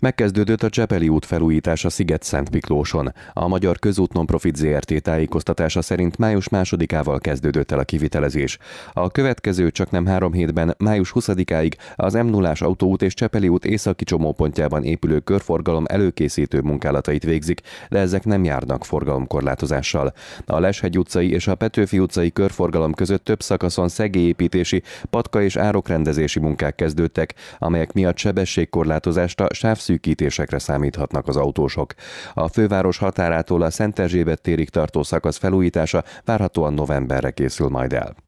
Megkezdődött a Csepeli út felújítása Sziget-Szent Miklóson. A Magyar Közút Nonprofit ZRT tájékoztatása szerint május másodikával kezdődött el a kivitelezés. A következő csak nem három hétben, május 20-áig az m 0 autóút és Csepeli út északi csomópontjában épülő körforgalom előkészítő munkálatait végzik, de ezek nem járnak forgalomkorlátozással. A Leshegy utcai és a Petőfi utcai körforgalom között több szakaszon szegélyépítési, patka és árokrendezési munkák kezdődtek, amelyek miatt sebességkorlátozást a sávszűk szűkítésekre számíthatnak az autósok. A főváros határától a Szent Erzsébet térig tartó szakasz felújítása várhatóan novemberre készül majd el.